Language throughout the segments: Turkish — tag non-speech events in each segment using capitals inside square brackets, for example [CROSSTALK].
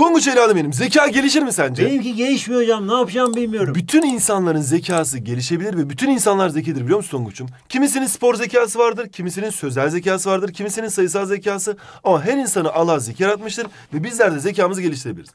Tonguç evladım benim zeka gelişir mi sence? Benimki gelişmiyor hocam. Ne yapacağımı bilmiyorum. Bütün insanların zekası gelişebilir ve bütün insanlar zekidir biliyor musun Tonguç'um? Kimisinin spor zekası vardır, kimisinin sözel zekası vardır, kimisinin sayısal zekası. Ama her insanı Allah zeki yaratmıştır ve bizler de zekamızı geliştirebiliriz.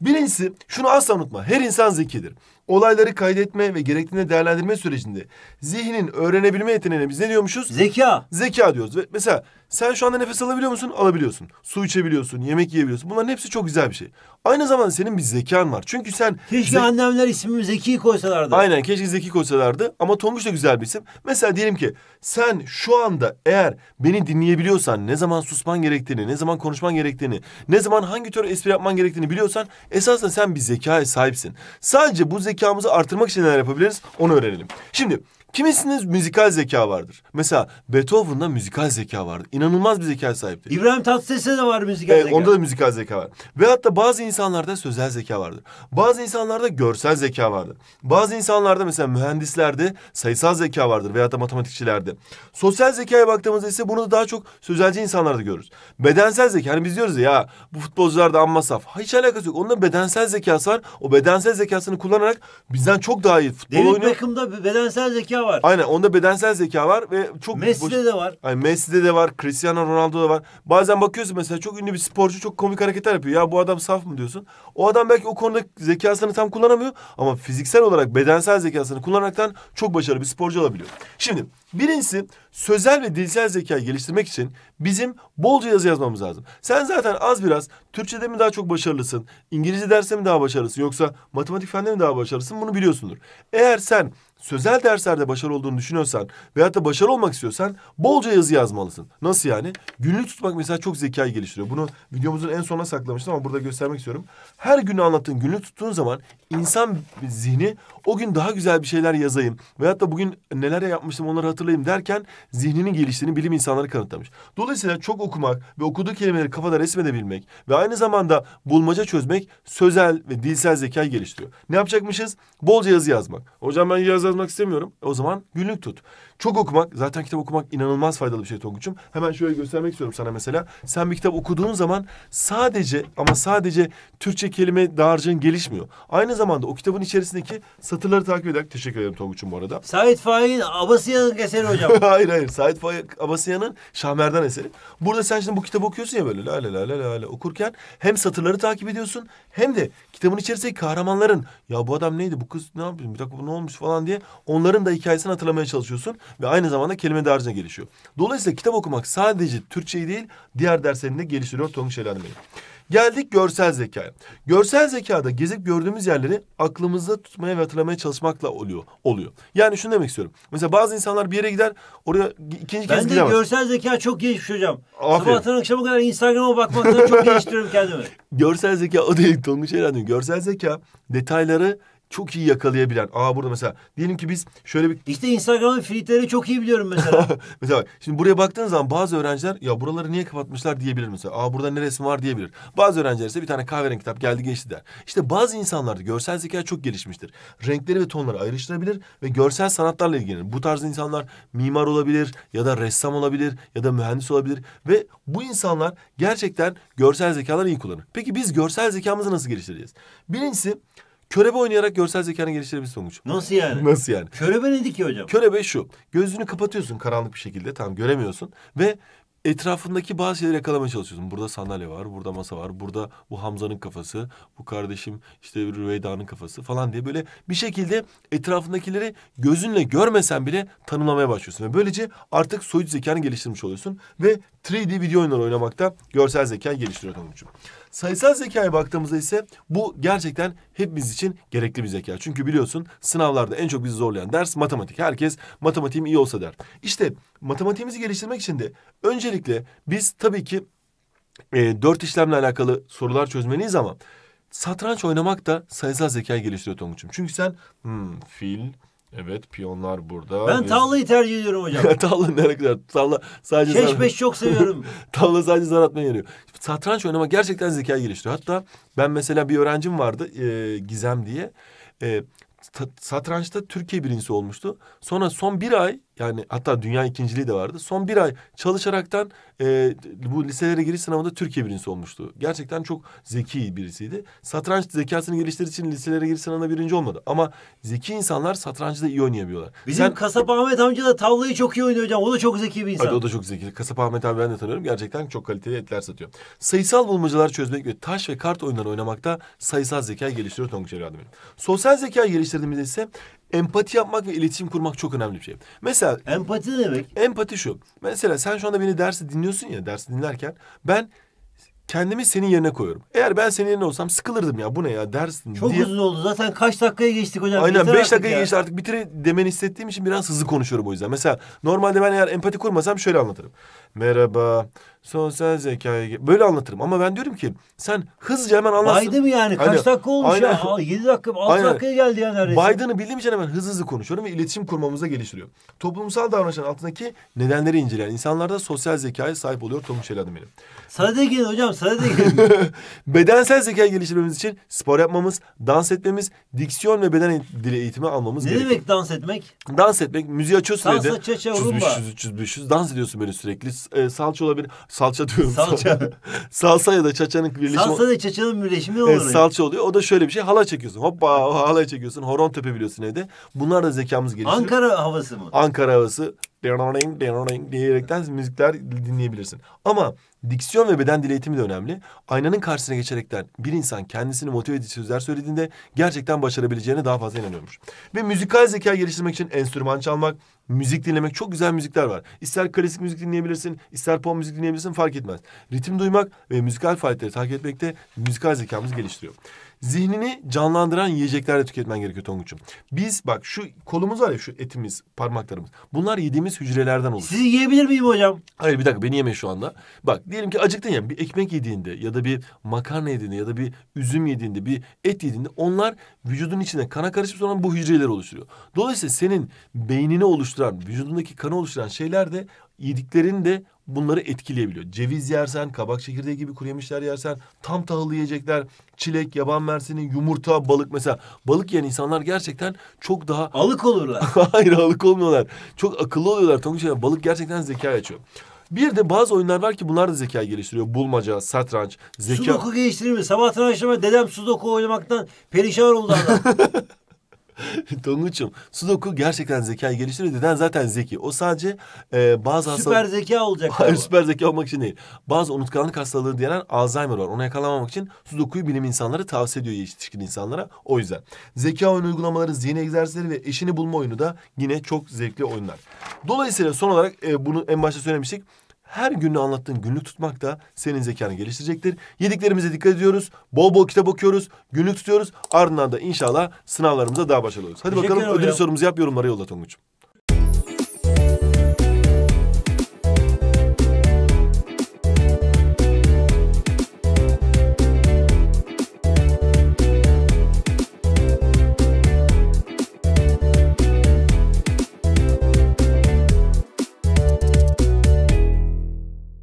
Birincisi şunu asla unutma. Her insan zekidir olayları kaydetme ve gerektiğinde değerlendirme sürecinde zihnin öğrenebilme yeteneğine biz ne diyormuşuz? Zeka. Zeka diyoruz. Ve mesela sen şu anda nefes alabiliyor musun? Alabiliyorsun. Su içebiliyorsun, yemek yiyebiliyorsun. Bunların hepsi çok güzel bir şey. Aynı zamanda senin bir zekan var. Çünkü sen... Keşke ze- annemler ismimi Zeki koysalardı. Aynen keşke Zeki koysalardı. Ama Tonguç da güzel bir isim. Mesela diyelim ki sen şu anda eğer beni dinleyebiliyorsan ne zaman susman gerektiğini, ne zaman konuşman gerektiğini, ne zaman hangi tür espri yapman gerektiğini biliyorsan esasında sen bir zekaya sahipsin. Sadece bu zeka zekamızı artırmak için neler yapabiliriz onu öğrenelim. Şimdi Kimisinin müzikal zeka vardır. Mesela Beethoven'da müzikal zeka vardır. İnanılmaz bir zeka sahipti. İbrahim Tatlıses'e de var müzikal evet, zeka. Onda da müzikal zeka var. Ve hatta bazı insanlarda sözel zeka vardır. Bazı insanlarda görsel zeka vardır. Bazı insanlarda mesela mühendislerde sayısal zeka vardır veyahut da matematikçilerde. Sosyal zekaya baktığımızda ise bunu daha çok sözelci insanlarda görürüz. Bedensel zeka hani biz diyoruz ya, ya bu futbolcular da amma saf. Hiç alakası yok. Onda bedensel zekası var. O bedensel zekasını kullanarak bizden çok daha iyi futbol David oynuyor. David Beckham'da bedensel zeka zeka var. Aynen onda bedensel zeka var ve çok... Messi'de boş... de var. Yani Messi'de de var, Cristiano Ronaldo'da var. Bazen bakıyorsun mesela çok ünlü bir sporcu çok komik hareketler yapıyor. Ya bu adam saf mı diyorsun? O adam belki o konuda zekasını tam kullanamıyor ama fiziksel olarak bedensel zekasını kullanaraktan çok başarılı bir sporcu olabiliyor. Şimdi birincisi sözel ve dilsel zeka geliştirmek için bizim bolca yazı yazmamız lazım. Sen zaten az biraz Türkçe'de mi daha çok başarılısın, İngilizce derste mi daha başarılısın yoksa matematik fende mi daha başarılısın bunu biliyorsundur. Eğer sen sözel derslerde başarılı olduğunu düşünüyorsan veyahut da başarılı olmak istiyorsan bolca yazı yazmalısın. Nasıl yani? Günlük tutmak mesela çok zekayı geliştiriyor. Bunu videomuzun en sonuna saklamıştım ama burada göstermek istiyorum. Her günü anlattığın günlük tuttuğun zaman insan zihni o gün daha güzel bir şeyler yazayım veyahut da bugün neler yapmıştım onları hatırlayayım derken zihninin geliştiğini bilim insanları kanıtlamış. Dolayısıyla çok okumak ve okuduğu kelimeleri kafada resmedebilmek ve aynı zamanda bulmaca çözmek sözel ve dilsel zekayı geliştiriyor. Ne yapacakmışız? Bolca yazı yazmak. Hocam ben yazı yazmak istemiyorum. E, o zaman günlük tut. Çok okumak, zaten kitap okumak inanılmaz faydalı bir şey Tonguç'um. Hemen şöyle göstermek istiyorum sana mesela. Sen bir kitap okuduğun zaman sadece ama sadece Türkçe kelime dağarcığın gelişmiyor. Aynı zamanda o kitabın içerisindeki satırları takip ederek teşekkür ederim Tonguç'um bu arada. Sait Faik'in Abasıyan'ın eseri hocam. [LAUGHS] hayır hayır. Sait Faik Abasıyan'ın Şahmer'den eseri. Burada sen şimdi bu kitabı okuyorsun ya böyle la la la la la okurken hem satırları takip ediyorsun hem de kitabın içerisindeki kahramanların ya bu adam neydi bu kız ne yapıyor bir dakika bu ne olmuş falan diye Onların da hikayesini hatırlamaya çalışıyorsun ve aynı zamanda kelime dağarcığına gelişiyor. Dolayısıyla kitap okumak sadece Türkçeyi değil diğer derslerini de geliştiriyor Tonguç Elhan Geldik görsel zekaya. Görsel zekada gezip gördüğümüz yerleri aklımızda tutmaya ve hatırlamaya çalışmakla oluyor. oluyor. Yani şunu demek istiyorum. Mesela bazı insanlar bir yere gider, oraya ikinci kez gidemez. Ben de görsel zeka çok gelişmiş hocam. Aferin. Sabahtan akşama kadar Instagram'a bakmaktan çok geliştiriyorum kendimi. [LAUGHS] Görsel zeka o değil. Tonguç Eren Görsel zeka detayları çok iyi yakalayabilen. Aa burada mesela diyelim ki biz şöyle bir... İşte Instagram'ın filtreleri çok iyi biliyorum mesela. [LAUGHS] mesela şimdi buraya baktığınız zaman bazı öğrenciler ya buraları niye kapatmışlar diyebilir mesela. Aa burada neresi var diyebilir. Bazı öğrenciler ise bir tane kahverengi kitap geldi geçti der. İşte bazı insanlarda görsel zeka çok gelişmiştir. Renkleri ve tonları ayrıştırabilir ve görsel sanatlarla ilgilenir. Bu tarz insanlar mimar olabilir ya da ressam olabilir ya da mühendis olabilir. Ve bu insanlar gerçekten görsel zekaları iyi kullanır. Peki biz görsel zekamızı nasıl geliştireceğiz? Birincisi Körebe oynayarak görsel zekanı geliştirebilirsin Tonguç. Nasıl yani? Nasıl yani? Körebe neydi ki hocam? Körebe şu. Gözünü kapatıyorsun karanlık bir şekilde. Tamam göremiyorsun. Ve etrafındaki bazı şeyleri yakalamaya çalışıyorsun. Burada sandalye var, burada masa var, burada bu Hamza'nın kafası, bu kardeşim işte Rüveyda'nın kafası falan diye böyle bir şekilde etrafındakileri gözünle görmesen bile tanımlamaya başlıyorsun. Ve böylece artık soyut zekanı geliştirmiş oluyorsun ve 3D video oyunları oynamakta görsel zeka geliştiriyor Tanrıcığım. Sayısal zekaya baktığımızda ise bu gerçekten hepimiz için gerekli bir zeka. Çünkü biliyorsun sınavlarda en çok bizi zorlayan ders matematik. Herkes matematiğim iyi olsa der. İşte matematiğimizi geliştirmek için de öncelikle biz tabii ki e, dört işlemle alakalı sorular çözmeliyiz ama satranç oynamak da sayısal zekayı geliştiriyor Tonguç'um. Çünkü sen hmm, fil, Evet piyonlar burada. Ben ve... tavlayı tercih ediyorum hocam. [LAUGHS] tavla nereye kadar? Tavla sadece... Keşmeş zar... çok seviyorum. [LAUGHS] tavla sadece zar atmaya yarıyor. Satranç oynama gerçekten zeka geliştiriyor. Hatta ben mesela bir öğrencim vardı e, Gizem diye. E, satrançta Türkiye birincisi olmuştu. Sonra son bir ay yani hatta dünya ikinciliği de vardı. Son bir ay çalışaraktan e, bu liselere giriş sınavında Türkiye birincisi olmuştu. Gerçekten çok zeki birisiydi. Satranç zekasını geliştirdiği için liselere giriş sınavında birinci olmadı. Ama zeki insanlar satrancı da iyi oynayabiliyorlar. Bizim Sen... Kasap Ahmet amca da tavlayı çok iyi oynuyor hocam. O da çok zeki bir insan. Hadi o da çok zeki. Kasap Ahmet abi ben de tanıyorum. Gerçekten çok kaliteli etler satıyor. Sayısal bulmacalar çözmek ve taş ve kart oyunları oynamakta sayısal zeka geliştiriyor Tonguç evladım benim. Sosyal zeka geliştirdiğimizde ise empati yapmak ve iletişim kurmak çok önemli bir şey. Mesela empati ne demek? Empati şu. Mesela sen şu anda beni dersi dinliyorsun ya dersi dinlerken ben kendimi senin yerine koyuyorum. Eğer ben senin yerine olsam sıkılırdım ya bu ne ya dersin Çok diye. uzun oldu zaten kaç dakikaya geçtik hocam. Aynen beş dakikaya geçti artık bitire demeni hissettiğim için biraz hızlı konuşuyorum o yüzden. Mesela normalde ben eğer empati kurmasam şöyle anlatırım merhaba, sosyal zekaya... Böyle anlatırım ama ben diyorum ki sen hızlıca hemen anlatsın. Biden yani kaç Aynen. dakika olmuş Aynen. ya? Aa, 7 dakika, 6 Aynen. dakikaya geldi ya neredeyse. Biden'ı bildiğim için hemen hızlı hızlı konuşuyorum ve iletişim kurmamızda geliştiriyor. Toplumsal davranışların altındaki nedenleri inceleyen insanlarda sosyal zekaya sahip oluyor Tomuş Şeladım benim. Sana da gelin hocam, sana da [LAUGHS] gelin. Bedensel zeka geliştirmemiz için spor yapmamız, dans etmemiz, diksiyon ve beden dili eğitimi almamız gerekiyor. Ne demek dans etmek? Dans etmek, müziği açıyorsun dans evde. Dans, çe, çe, 300, 300, 300, dans ediyorsun beni sürekli e, salça olabilir. Salça diyorum. Salça. [LAUGHS] Salsa ya da çaçanın birleşimi. Salsa da çaçanın birleşimi olur. E, salça oluyor. O da şöyle bir şey. hala çekiyorsun. Hoppa halay çekiyorsun. Horon tepebiliyorsun evde. Bunlar da zekamız geliştiriyor. Ankara havası mı? Ankara havası deroning deroning diyerekten müzikler dinleyebilirsin. Ama diksiyon ve beden dil eğitimi de önemli. Aynanın karşısına geçerekten bir insan kendisini motive edici sözler söylediğinde gerçekten başarabileceğine daha fazla inanıyormuş. Ve müzikal zeka geliştirmek için enstrüman çalmak, müzik dinlemek çok güzel müzikler var. İster klasik müzik dinleyebilirsin, ister pop müzik dinleyebilirsin fark etmez. Ritim duymak ve müzikal faaliyetleri takip etmek de müzikal zekamızı geliştiriyor. Zihnini canlandıran yiyeceklerle tüketmen gerekiyor Tonguç'um. Biz bak şu kolumuz var ya şu etimiz, parmaklarımız. Bunlar yediğimiz hücrelerden oluşuyor. Sizi yiyebilir miyim hocam? Hayır bir dakika beni yeme şu anda. Bak diyelim ki acıktın ya bir ekmek yediğinde ya da bir makarna yediğinde ya da bir üzüm yediğinde bir et yediğinde onlar vücudun içine kana karışıp sonra bu hücreleri oluşturuyor. Dolayısıyla senin beynini oluşturan, vücudundaki kanı oluşturan şeyler de yediklerin de bunları etkileyebiliyor. Ceviz yersen, kabak çekirdeği gibi kuru yemişler yersen, tam tahıllı yiyecekler, çilek, yaban mersini, yumurta, balık mesela. Balık yiyen insanlar gerçekten çok daha... [LAUGHS] Alık olurlar. [LAUGHS] Hayır alık olmuyorlar. Çok akıllı oluyorlar. Tanrı şeyler. Balık gerçekten zeka açıyor. Bir de bazı oyunlar var ki bunlar da zeka geliştiriyor. Bulmaca, satranç, zeka... Sudoku geliştirir mi? Sabahtan akşama dedem sudoku oynamaktan perişan oldu adam. [LAUGHS] [LAUGHS] Tonguç'um Sudoku gerçekten zekayı geliştiriyor. Neden zaten zeki. O sadece e, bazı hastalık... Süper zeka olacak. Hayır süper zeka olmak için değil. Bazı unutkanlık hastalığı diyen Alzheimer var. Onu yakalamamak için Sudoku'yu bilim insanları tavsiye ediyor yetişkin insanlara. O yüzden. Zeka oyun uygulamaları, zihin egzersizleri ve eşini bulma oyunu da yine çok zevkli oyunlar. Dolayısıyla son olarak e, bunu en başta söylemiştik her günü anlattığın günlük tutmak da senin zekanı geliştirecektir. Yediklerimize dikkat ediyoruz. Bol bol kitap okuyoruz. Günlük tutuyoruz. Ardından da inşallah sınavlarımıza daha başarılı oluruz. Hadi bakalım ödül sorumuzu yap yorumlara yolla Tonguç'um.